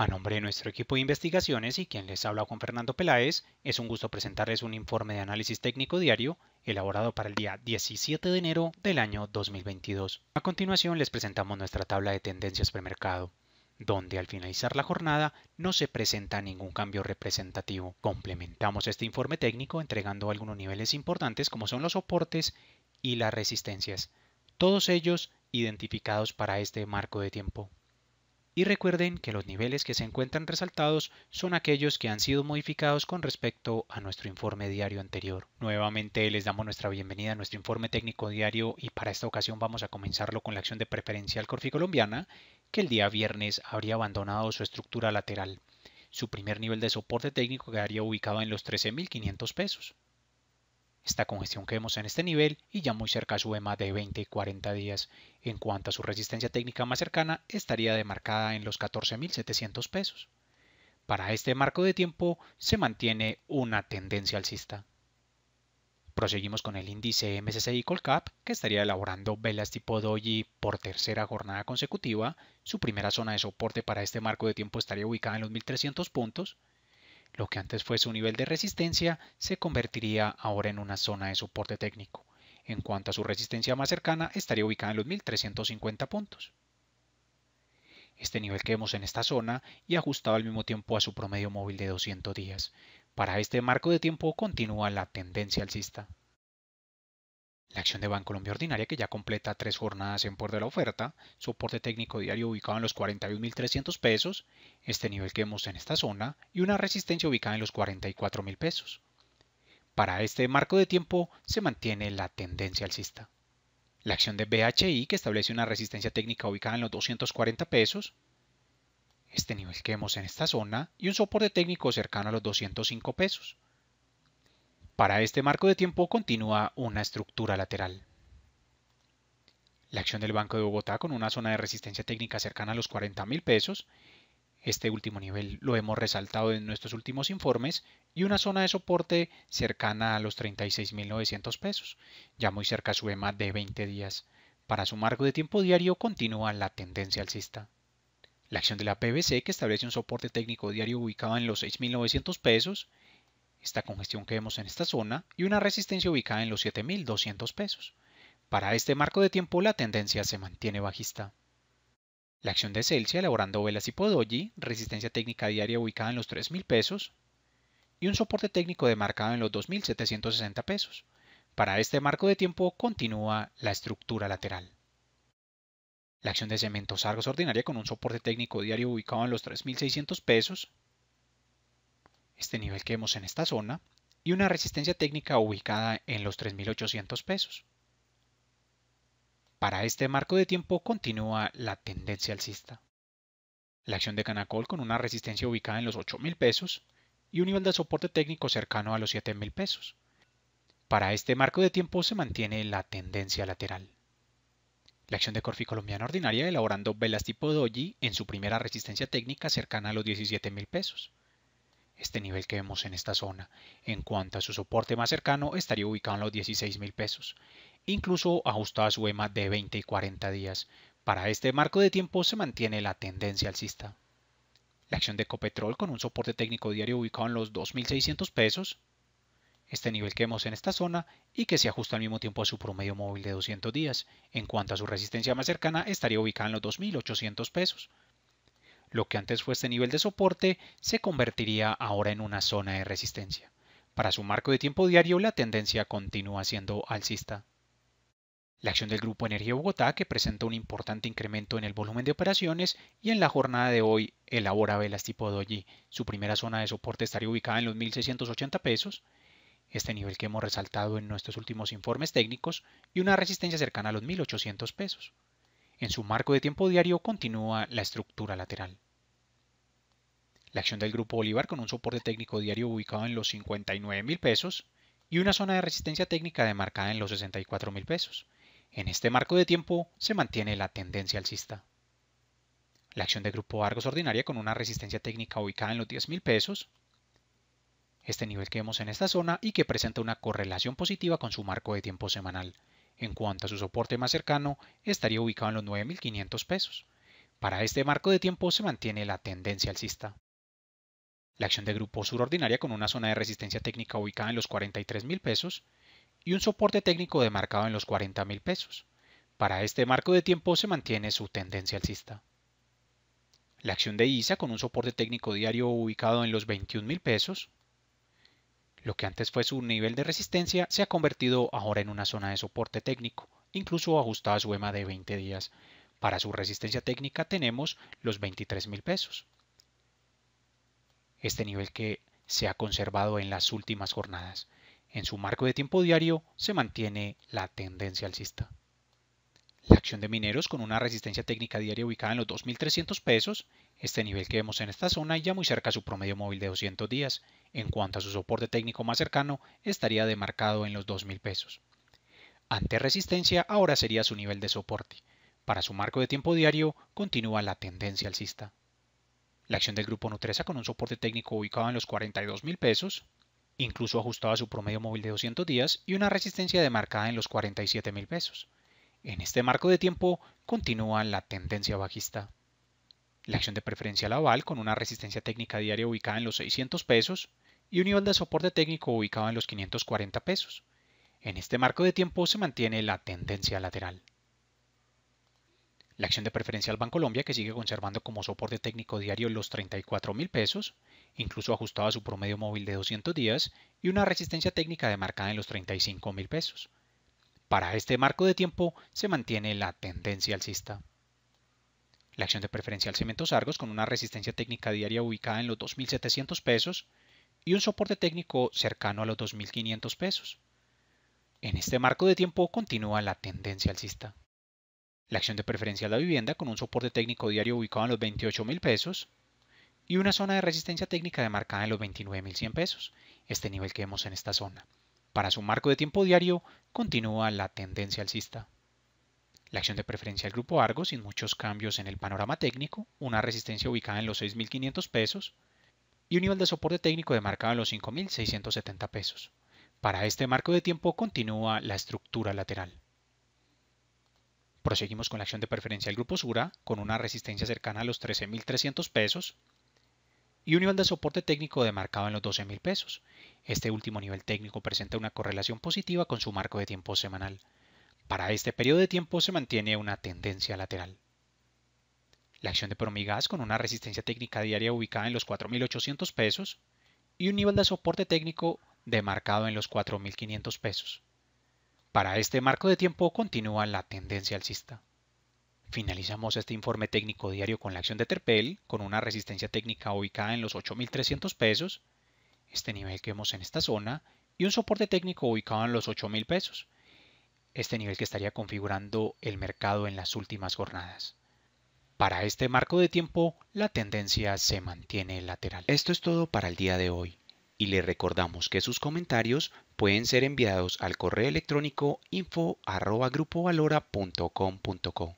A nombre de nuestro equipo de investigaciones y quien les habla con Fernando Peláez, es un gusto presentarles un informe de análisis técnico diario elaborado para el día 17 de enero del año 2022. A continuación les presentamos nuestra tabla de tendencias premercado, donde al finalizar la jornada no se presenta ningún cambio representativo. Complementamos este informe técnico entregando algunos niveles importantes como son los soportes y las resistencias, todos ellos identificados para este marco de tiempo y recuerden que los niveles que se encuentran resaltados son aquellos que han sido modificados con respecto a nuestro informe diario anterior. Nuevamente les damos nuestra bienvenida a nuestro informe técnico diario y para esta ocasión vamos a comenzarlo con la acción de preferencial colombiana, que el día viernes habría abandonado su estructura lateral, su primer nivel de soporte técnico quedaría ubicado en los 13.500 pesos. Esta congestión que vemos en este nivel y ya muy cerca su ema de 20 y 40 días. En cuanto a su resistencia técnica más cercana, estaría demarcada en los 14.700 pesos. Para este marco de tiempo se mantiene una tendencia alcista. Proseguimos con el índice MSCI Colcap, que estaría elaborando velas tipo Doji por tercera jornada consecutiva. Su primera zona de soporte para este marco de tiempo estaría ubicada en los 1300 puntos. Lo que antes fue su nivel de resistencia se convertiría ahora en una zona de soporte técnico. En cuanto a su resistencia más cercana, estaría ubicada en los 1350 puntos. Este nivel que vemos en esta zona y ajustado al mismo tiempo a su promedio móvil de 200 días. Para este marco de tiempo continúa la tendencia alcista. La acción de Bancolombia Ordinaria, que ya completa tres jornadas en por de la oferta, soporte técnico diario ubicado en los 41.300 pesos, este nivel que vemos en esta zona, y una resistencia ubicada en los 44.000 pesos. Para este marco de tiempo se mantiene la tendencia alcista. La acción de BHI, que establece una resistencia técnica ubicada en los 240 pesos, este nivel que vemos en esta zona, y un soporte técnico cercano a los 205 pesos. Para este marco de tiempo continúa una estructura lateral. La acción del Banco de Bogotá con una zona de resistencia técnica cercana a los 40 mil pesos. Este último nivel lo hemos resaltado en nuestros últimos informes y una zona de soporte cercana a los 36.900 pesos, ya muy cerca a su EMA de 20 días. Para su marco de tiempo diario continúa la tendencia alcista. La acción de la PBC que establece un soporte técnico diario ubicado en los 6.900 pesos esta congestión que vemos en esta zona y una resistencia ubicada en los 7.200 pesos. Para este marco de tiempo la tendencia se mantiene bajista. La acción de Celsia elaborando velas y Podoji, resistencia técnica diaria ubicada en los 3.000 pesos y un soporte técnico demarcado en los 2.760 pesos. Para este marco de tiempo continúa la estructura lateral. La acción de cementos Argos ordinaria con un soporte técnico diario ubicado en los 3.600 pesos este nivel que vemos en esta zona, y una resistencia técnica ubicada en los 3.800 pesos. Para este marco de tiempo continúa la tendencia alcista. La acción de Canacol con una resistencia ubicada en los 8.000 pesos y un nivel de soporte técnico cercano a los 7.000 pesos. Para este marco de tiempo se mantiene la tendencia lateral. La acción de Corfi Colombiana Ordinaria elaborando velas tipo Doji en su primera resistencia técnica cercana a los 17.000 pesos este nivel que vemos en esta zona. En cuanto a su soporte más cercano, estaría ubicado en los $16,000 pesos, incluso ajustado a su EMA de 20 y 40 días. Para este marco de tiempo se mantiene la tendencia alcista. La acción de Copetrol con un soporte técnico diario ubicado en los 2.600 pesos, este nivel que vemos en esta zona y que se ajusta al mismo tiempo a su promedio móvil de 200 días. En cuanto a su resistencia más cercana, estaría ubicada en los 2.800 pesos. Lo que antes fue este nivel de soporte se convertiría ahora en una zona de resistencia. Para su marco de tiempo diario la tendencia continúa siendo alcista. La acción del Grupo Energía Bogotá, que presenta un importante incremento en el volumen de operaciones, y en la jornada de hoy elabora velas tipo Doji. Su primera zona de soporte estaría ubicada en los 1.680 pesos, este nivel que hemos resaltado en nuestros últimos informes técnicos, y una resistencia cercana a los 1.800 pesos. En su marco de tiempo diario continúa la estructura lateral. La acción del Grupo Bolívar con un soporte técnico diario ubicado en los 59 mil pesos y una zona de resistencia técnica demarcada en los 64 mil pesos. En este marco de tiempo se mantiene la tendencia alcista. La acción del Grupo Argos ordinaria con una resistencia técnica ubicada en los 10,000 mil pesos, este nivel que vemos en esta zona y que presenta una correlación positiva con su marco de tiempo semanal. En cuanto a su soporte más cercano, estaría ubicado en los 9.500 pesos. Para este marco de tiempo se mantiene la tendencia alcista. La acción de grupo Ordinaria con una zona de resistencia técnica ubicada en los 43.000 pesos y un soporte técnico demarcado en los 40.000 pesos. Para este marco de tiempo se mantiene su tendencia alcista. La acción de ISA con un soporte técnico diario ubicado en los 21.000 pesos, lo que antes fue su nivel de resistencia se ha convertido ahora en una zona de soporte técnico, incluso ajustada a su EMA de 20 días. Para su resistencia técnica tenemos los 23 mil pesos. Este nivel que se ha conservado en las últimas jornadas. En su marco de tiempo diario se mantiene la tendencia alcista. La acción de mineros con una resistencia técnica diaria ubicada en los 2.300 pesos, este nivel que vemos en esta zona ya muy cerca a su promedio móvil de 200 días, en cuanto a su soporte técnico más cercano, estaría demarcado en los 2.000 pesos. Ante resistencia ahora sería su nivel de soporte. Para su marco de tiempo diario continúa la tendencia alcista. La acción del grupo Nutresa con un soporte técnico ubicado en los 42,000 pesos, incluso ajustado a su promedio móvil de 200 días y una resistencia demarcada en los 47,000 pesos. En este marco de tiempo continúa la tendencia bajista la acción de preferencial aval con una resistencia técnica diaria ubicada en los 600 pesos y un nivel de soporte técnico ubicado en los 540 pesos. En este marco de tiempo se mantiene la tendencia lateral. La acción de preferencia preferencial Bancolombia, que sigue conservando como soporte técnico diario los 34 mil pesos, incluso ajustado a su promedio móvil de 200 días, y una resistencia técnica demarcada en los 35 mil pesos. Para este marco de tiempo se mantiene la tendencia alcista. La acción de Preferencia Cementos Argos con una resistencia técnica diaria ubicada en los 2.700 pesos y un soporte técnico cercano a los 2.500 pesos. En este marco de tiempo continúa la tendencia alcista. La acción de preferencia a la vivienda con un soporte técnico diario ubicado en los $28,000 pesos y una zona de resistencia técnica demarcada en los 29.100 pesos, este nivel que vemos en esta zona. Para su marco de tiempo diario continúa la tendencia alcista. La acción de preferencia del grupo Argo sin muchos cambios en el panorama técnico, una resistencia ubicada en los 6.500 pesos y un nivel de soporte técnico demarcado en los 5.670 pesos. Para este marco de tiempo continúa la estructura lateral. Proseguimos con la acción de preferencia del grupo Sura, con una resistencia cercana a los 13.300 pesos y un nivel de soporte técnico demarcado en los 12.000 pesos. Este último nivel técnico presenta una correlación positiva con su marco de tiempo semanal. Para este periodo de tiempo se mantiene una tendencia lateral. La acción de Promigas con una resistencia técnica diaria ubicada en los 4.800 pesos y un nivel de soporte técnico demarcado en los 4.500 pesos. Para este marco de tiempo continúa la tendencia alcista. Finalizamos este informe técnico diario con la acción de Terpel, con una resistencia técnica ubicada en los 8.300 pesos, este nivel que vemos en esta zona, y un soporte técnico ubicado en los 8.000 pesos este nivel que estaría configurando el mercado en las últimas jornadas. Para este marco de tiempo, la tendencia se mantiene lateral. Esto es todo para el día de hoy y le recordamos que sus comentarios pueden ser enviados al correo electrónico info@grupovalora.com.co.